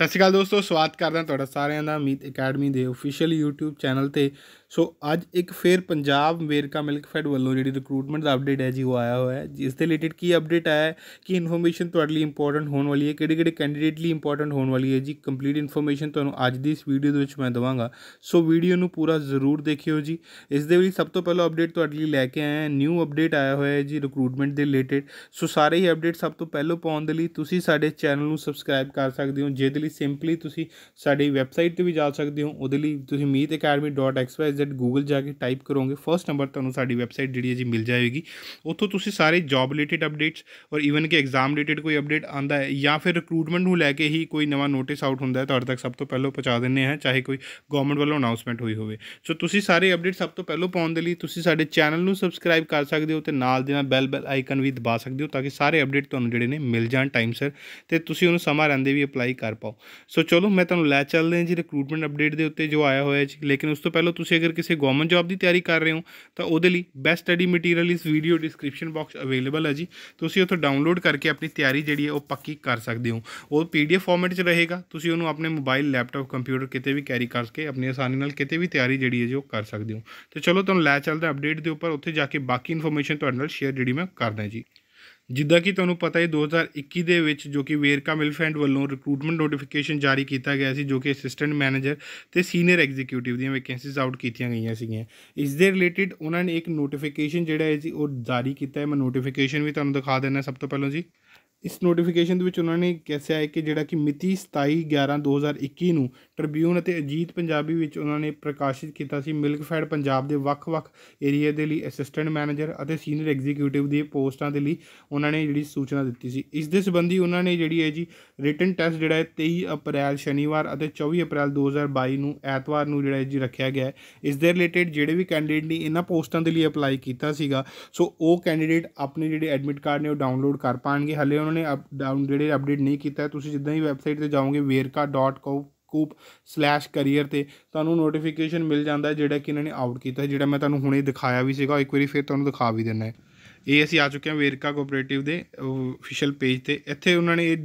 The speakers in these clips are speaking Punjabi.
ਸਤਿ ਸ਼੍ਰੀ ਅਕਾਲ ਦੋਸਤੋ ਸਵਾਗਤ ਕਰਦਾ ਹਾਂ ਤੁਹਾਡਾ ਸਾਰਿਆਂ ਦਾ ਅਮੀਤ ਅਕੈਡਮੀ ਦੇ ਅਫੀਸ਼ੀਅਲ YouTube ਚੈਨਲ ਤੇ ਸੋ ਅੱਜ ਇੱਕ ਫੇਰ ਪੰਜਾਬ ਅਮਰੀਕਾ ਮਿਲਕ ਫੈਡ ਵੱਲੋਂ ਜਿਹੜੀ ਰਿਕਰੂਟਮੈਂਟ ਦਾ ਅਪਡੇਟ ਹੈ ਜੀ ਉਹ ਆਇਆ ਹੋਇਆ ਹੈ ਇਸ ਦੇ ਰਿਲੇਟਡ ਕੀ ਅਪਡੇਟ ਆਇਆ ਹੈ ਕਿ ਇਨਫੋਰਮੇਸ਼ਨ ਤੁਹਾਡੇ ਲਈ ਇੰਪੋਰਟੈਂਟ ਹੋਣ ਵਾਲੀ ਹੈ ਕਿਹੜੇ ਕਿਹੜੇ ਕੈਂਡੀਡੇਟ ਲਈ ਇੰਪੋਰਟੈਂਟ ਹੋਣ ਵਾਲੀ ਹੈ ਜੀ ਕੰਪਲੀਟ ਇਨਫੋਰਮੇਸ਼ਨ ਤੁਹਾਨੂੰ ਅੱਜ ਦੀ ਇਸ ਵੀਡੀਓ ਦੇ ਵਿੱਚ ਮੈਂ ਦਵਾਂਗਾ ਸੋ ਵੀਡੀਓ ਨੂੰ ਪੂਰਾ ਜ਼ਰੂਰ ਦੇਖਿਓ ਜੀ ਇਸ ਦੇ ਲਈ ਸਭ ਤੋਂ ਪਹਿਲਾਂ ਅਪਡੇਟ ਤੁਹਾਡੇ ਲਈ ਲੈ ਕੇ ਆਇਆ ਹਾਂ ਨਿਊ ਅਪਡੇਟ ਆਇਆ ਹੋਇਆ ਹੈ ਜੀ ਰਿਕਰੂਟਮੈਂਟ ਦੇ ਰਿਲੇਟਡ ਸੋ ਸਾਰੇ ਹੀ ਅਪਡੇਟ ਸਭ ਤੋਂ ਪਹਿਲਾਂ ਪਾਉਣ ਦੇ ਲਈ ਤੁਸੀਂ ਸਾਡੇ ਚੈਨਲ ਨੂੰ ਸਬਸਕ੍ਰਾਈਬ ਕਰ ਸਕਦੇ ਹੋ ਜੇ ਦੇ ਸਿੰਪਲੀ ਤੁਸੀਂ ਸਾਡੀ ਵੈਬਸਾਈਟ ਤੇ ਵੀ ਜਾ ਸਕਦੇ ਹੋ ਉਹਦੇ ਲਈ ਤੁਸੀਂ meetacademy.xyz ਗੂਗਲ ਜਾ ਕੇ ਟਾਈਪ ਕਰੋਗੇ ਫਰਸਟ ਨੰਬਰ ਤੁਹਾਨੂੰ ਸਾਡੀ ਵੈਬਸਾਈਟ ਜਿਹੜੀ ਹੈ ਜੀ ਮਿਲ ਜਾਏਗੀ ਉੱਥੋਂ ਤੁਸੀਂ ਸਾਰੇ ਜੌਬ ਰਿਲੇਟਡ ਅਪਡੇਟਸ ਔਰ ਈਵਨ ਕਿ ਐਗਜ਼ਾਮ ਰਿਲੇਟਡ ਕੋਈ ਅਪਡੇਟ ਆਂਦਾ ਹੈ ਜਾਂ ਫਿਰ ਰਿਕਰੂਟਮੈਂਟ ਨੂੰ ਲੈ ਕੇ ਹੀ ਕੋਈ ਨਵਾਂ ਨੋਟਿਸ ਆਊਟ ਹੁੰਦਾ ਹੈ ਤੁਹਾਡੇ ਤੱਕ ਸਭ ਤੋਂ ਪਹਿਲਾਂ ਪਹੁੰਚਾ ਦਿੰਨੇ ਆ ਚਾਹੇ ਕੋਈ ਗਵਰਨਮੈਂਟ ਵੱਲੋਂ ਅਨਾਉਂਸਮੈਂਟ ਹੋਈ ਹੋਵੇ ਸੋ ਤੁਸੀਂ ਸਾਰੇ ਅਪਡੇਟ ਸਭ ਤੋਂ ਪਹਿਲਾਂ ਪਾਉਣ ਦੇ ਲਈ ਤੁਸੀਂ ਸਾਡੇ ਚੈਨਲ ਨੂੰ ਸਬਸਕ੍ਰਾਈਬ ਕਰ ਸਕਦੇ ਹੋ ਤੇ ਨਾਲ ਦੇ ਨਾਲ ਬੈਲ ਬੈਲ ਆਈਕਨ ਵੀ ਦਬਾ ਸਕਦੇ ਹੋ ਤਾਂ ਕਿ ਸਾਰੇ ਅਪਡੇਟ ਤੁਹਾਨੂੰ ਜਿਹੜੇ ਨੇ ਮਿਲ ਜਾਣ ਟਾਈਮ ਸਿਰ ਤੇ ਤੁਸੀਂ ਉਹਨੂੰ ਸਮਾਂ ਰਹਿੰਦੇ ਵੀ ਅਪਲਾਈ ਕਰ ਪਾਓ ਦਿਖਾਓ ਸੋ ਚਲੋ ਮੈਂ ਤੁਹਾਨੂੰ ਲੈ ਚੱਲਦੇ ਹਾਂ ਜੀ ਰਿਕਰੂਟਮੈਂਟ ਅਪਡੇਟ ਦੇ ਉੱਤੇ ਜੋ ਆਇਆ ਹੋਇਆ ਜੀ ਲੇਕਿਨ ਉਸ ਤੋਂ ਪਹਿਲਾਂ ਤੁਸੀਂ ਅਗਰ ਕਿਸੇ ਗਵਰਨਮੈਂਟ ਜੌਬ ਦੀ ਤਿਆਰੀ ਕਰ ਰਹੇ ਹੋ ਤਾਂ ਉਹਦੇ ਲਈ ਬੈਸਟ ਸਟੱਡੀ ਮਟੀਰੀਅਲ ਇਸ ਵੀਡੀਓ ਡਿਸਕ੍ਰਿਪਸ਼ਨ ਬਾਕਸ ਅਵੇਲੇਬਲ ਹੈ ਜੀ ਤੁਸੀਂ ਉੱਥੋਂ ਡਾਊਨਲੋਡ ਕਰਕੇ ਆਪਣੀ ਤਿਆਰੀ ਜਿਹੜੀ ਹੈ ਉਹ ਪੱਕੀ ਕਰ ਸਕਦੇ ਹੋ ਉਹ ਪੀਡੀਐਫ ਫਾਰਮੈਟ 'ਚ ਰਹੇਗਾ ਤੁਸੀਂ ਉਹਨੂੰ ਆਪਣੇ ਮੋਬਾਈਲ ਲੈਪਟਾਪ ਕੰਪਿਊਟਰ ਕਿਤੇ ਵੀ ਕੈਰੀ ਕਰਕੇ ਆਪਣੀ ਆਸਾਨੀ ਨਾਲ ਕਿਤੇ ਵੀ ਤਿਆਰੀ ਜਿਹੜੀ ਹੈ ਜੋ ਕਰ ਸਕਦੇ ਹੋ ਤੇ ਚਲੋ ਤੁਹਾਨੂੰ ਲੈ ਚੱਲਦਾ ਅਪਡੇਟ ਦੇ ਉੱਪਰ ਉੱਥੇ ਜਾ ਕੇ ਬਾਕੀ ਇਨਫੋਰਮੇਸ਼ਨ ਤੁਹਾਡੇ ਨਾਲ ਸ਼ੇਅਰ ਜਿਹੜੀ ਮੈਂ ਕਰਦਾ ਜੀ ਜਿੱਦਾਂ ਕਿ ਤੁਹਾਨੂੰ ਪਤਾ ਹੈ 2021 ਦੇ ਵਿੱਚ ਜੋ ਕਿ ਵੇਰਕਾ ਮਿਲਫੈਂਡ ਵੱਲੋਂ ਰਿਕਰੂਟਮੈਂਟ ਨੋਟੀਫਿਕੇਸ਼ਨ ਜਾਰੀ ਕੀਤਾ ਗਿਆ ਸੀ ਜੋ ਕਿ ਅਸਿਸਟੈਂਟ ਮੈਨੇਜਰ ਤੇ ਸੀਨੀਅਰ ਐਗਜ਼ੀਕਿਊਟਿਵ ਦੀਆਂ ਵੈਕੈਂਸੀਜ਼ ਆਊਟ ਕੀਤੀਆਂ ਗਈਆਂ ਸੀਗੀਆਂ ਇਸ ਦੇ ਰਿਲੇਟਿਡ ਉਹਨਾਂ ਨੇ ਇੱਕ ਨੋਟੀਫਿਕੇਸ਼ਨ ਜਿਹੜਾ ਹੈ ਜੀ ਉਹ ਜਾਰੀ ਕੀਤਾ ਹੈ ਮੈਂ ਨੋਟੀਫਿਕੇਸ਼ਨ ਵੀ ਤੁਹਾਨੂੰ ਦਿਖਾ ਦਿੰਦਾ ਸਭ ਤੋਂ ਪਹਿਲਾਂ ਜੀ ਇਸ ਨੋਟੀਫਿਕੇਸ਼ਨ ਦੇ ਵਿੱਚ ਉਹਨਾਂ ਨੇ ਕਿਹਾ ਹੈ ਕਿ ਜਿਹੜਾ ਕਿ ਮਿਤੀ 27/11/2021 ਨੂੰ ਟ੍ਰਿਬਿਊਨ ਅਤੇ ਅਜੀਤ ਪੰਜਾਬੀ ਵਿੱਚ ਉਹਨਾਂ ਨੇ ਪ੍ਰਕਾਸ਼ਿਤ ਕੀਤਾ ਸੀ ਮਿਲਕਫੈਡ ਪੰਜਾਬ ਦੇ ਵੱਖ-ਵੱਖ ਏਰੀਆ ਦੇ ਲਈ ਅਸਿਸਟੈਂਟ ਮੈਨੇਜਰ ਅਤੇ ਸੀਨੀਅਰ ਐਗਜ਼ੀਕਿਊਟਿਵ ਦੀ ਪੋਸਟਾਂ ਦੇ ਲਈ ਉਹਨਾਂ ਨੇ ਜਿਹੜੀ ਸੂਚਨਾ ਦਿੱਤੀ ਸੀ ਇਸ ਦੇ ਸੰਬੰਧੀ ਉਹਨਾਂ ਨੇ ਜਿਹੜੀ ਹੈ ਜੀ ਰਿਟਨ ਟੈਸਟ ਜਿਹੜਾ ਹੈ 23 ਅਪ੍ਰੈਲ ਸ਼ਨੀਵਾਰ ਅਤੇ 24 ਅਪ੍ਰੈਲ 2022 ਨੂੰ ਐਤਵਾਰ ਨੂੰ ਜਿਹੜਾ ਹੈ ਜੀ ਰੱਖਿਆ ਗਿਆ ਹੈ ਇਸ ਦੇ ਰਿਲੇਟਡ ਜਿਹੜੇ ਵੀ ਕੈਂਡੀਡੇਟ ਨੇ ਇਹਨਾਂ ਪੋਸਟਾਂ ਦੇ ਲਈ ਅਪਲਾਈ ਕੀਤਾ ਸੀਗਾ ਸੋ ਉਹ ਕੈਂਡੀਡੇਟ ਆਪਣੇ ਜਿਹੜੇ ਐਡਮਿਟ ਕਾਰਡ ਨੇ ਉਹ ਡਾਊਨਲੋਡ ਕਰ ਪਾਣਗੇ ਹਲੇ ਉਹਨਾਂ ਨੇ ਅਪ ਡਾਊਨ ਜਿਹੜੇ ਅਪਡੇਟ ਨਹੀਂ ਕੀਤਾ ਤੁਸੀਂ ਜਿੱਦਾਂ ਹੀ ਵੈਬਸਾਈਟ ਤੇ ਜਾਓਗੇ weerka.com career ਤੇ ਤੁਹਾਨੂੰ ਨੋਟੀਫਿਕੇਸ਼ਨ ਮਿਲ ਜਾਂਦਾ ਜਿਹੜਾ ਕਿ ਇਹਨਾਂ ਨੇ ਆਊਟ ਕੀਤਾ ਜਿਹੜਾ ਮੈਂ ਤੁਹਾਨੂੰ ਹੁਣੇ ਦਿਖਾਇਆ ਵੀ ਸੀਗਾ ਇੱਕ ਵਾਰੀ ਫਿਰ ਤੁਹਾਨੂੰ ਦਿਖਾ ਵੀ ਦਿੰਨਾ ਹੈ ਇਹ ਅਸੀਂ ਆ ਚੁੱਕੇ ਹਾਂ ਵੇਰਕਾ ਕੋਆਪਰੇਟਿਵ ਦੇ ਅਫੀਸ਼ੀਅਲ ਪੇਜ ਤੇ ਇੱਥੇ ਉਹਨਾਂ ਨੇ ਇਹ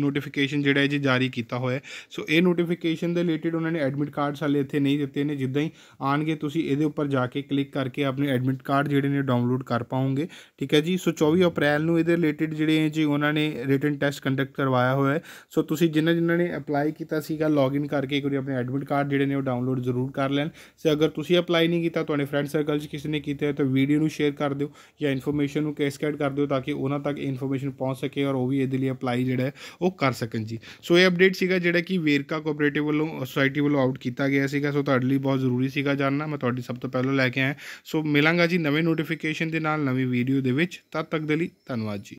ਨੋਟੀਫਿਕੇਸ਼ਨ ਜਿਹੜਾ ਹੈ ਜੀ ਜਾਰੀ ਕੀਤਾ ਹੋਇਆ ਸੋ ਇਹ ਨੋਟੀਫਿਕੇਸ਼ਨ ਦੇ ਰਿਲੇਟਡ ਉਹਨਾਂ ਨੇ ਐਡਮਿਟ ਕਾਰਡਸ ਹਾਲੇ ਇੱਥੇ ਨਹੀਂ ਦਿੱਤੇ ਨੇ ਜਿੱਦਾਂ ਹੀ ਆਣਗੇ ਤੁਸੀਂ ਇਹਦੇ ਉੱਪਰ ਜਾ ਕੇ ਕਲਿੱਕ ਕਰਕੇ ਆਪਣੇ ਐਡਮਿਟ ਕਾਰਡ ਜਿਹੜੇ ਨੇ ਡਾਊਨਲੋਡ ਕਰ ਪਾਓਗੇ ਠੀਕ ਹੈ ਜੀ ਸੋ 24 ਅਪ੍ਰੈਲ ਨੂੰ ਇਹਦੇ ਰਿਲੇਟਡ ਜਿਹੜੇ ਹੈ ਜੀ ਉਹਨਾਂ ਨੇ ਰਿਟਨ ਟੈਸਟ ਕੰਡਕਟ ਕਰਵਾਇਆ ਹੋਇਆ ਸੋ ਤੁਸੀਂ ਜਿਨ੍ਹਾਂ ਜਿਨ੍ਹਾਂ ਨੇ ਅਪਲਾਈ ਕੀਤਾ ਸੀਗਾ ਲੌਗਇਨ ਕਰਕੇ ਕੋਈ ਆਪਣੇ ਐਡਮਿਟ ਕਾਰਡ ਜਿਹੜੇ ਨੇ ਉਹ ਡਾਊਨਲੋਡ ਜ਼ਰੂਰ ਕਰ ਲੈਣ ਸੋ ਅਗਰ ਤੁਸੀਂ ਅਪਲਾਈ ਨਹੀਂ ਕੀਤਾ ਤੁਹਾਡੇ ਫਰੈਂਡ ਸਰਕਲ 'ਚ ਕਿਸੇ ਨੇ ਕੀਤਾ ਹੈ ਤਾਂ ਵੀਡੀਓ ਨੂੰ ਸ਼ੇਅਰ ਕਰ ਦਿਓ ਜਾਂ ਇਨਫੋ ਇਨਫੋਰਮੇਸ਼ਨ ਨੂੰ ਕੈਸਕੇਡ ਕਰ ਦਿਓ ਤਾਂ ਕਿ ਉਹਨਾਂ ਤੱਕ ਇਨਫੋਰਮੇਸ਼ਨ ਪਹੁੰਚ ਸਕੇ ਔਰ ਉਹ ਵੀ ਇਹਦੇ ਲਈ ਅਪਲਾਈ ਜਿਹੜਾ ਉਹ ਕਰ ਸਕਣ ਜੀ ਸੋ ਇਹ ਅਪਡੇਟ ਸੀਗਾ ਜਿਹੜਾ ਕਿ ਵੇਰਕਾ ਕੋਆਪਰੇਟਿਵ ਵੱਲੋਂ ਸੋਸਾਇਟੀ ਵੱਲੋਂ ਆਊਟ ਕੀਤਾ ਗਿਆ ਸੀਗਾ ਸੋ ਤੁਹਾਡੇ ਲਈ ਬਹੁਤ ਜ਼ਰੂਰੀ ਸੀਗਾ ਜਾਨਣਾ ਮੈਂ ਤੁਹਾਡੀ ਸਭ ਤੋਂ ਪਹਿਲਾਂ ਲੈ ਕੇ ਆਇਆ ਸੋ ਮਿਲਾਂਗਾ ਜੀ ਨਵੇਂ ਨੋਟੀਫਿਕੇਸ਼ਨ ਦੇ ਨਾਲ ਨਵੀਂ ਵੀਡੀਓ ਦੇ ਵਿੱਚ ਤਦ ਤੱਕ ਦੇ ਲਈ ਧੰਨਵਾਦ ਜੀ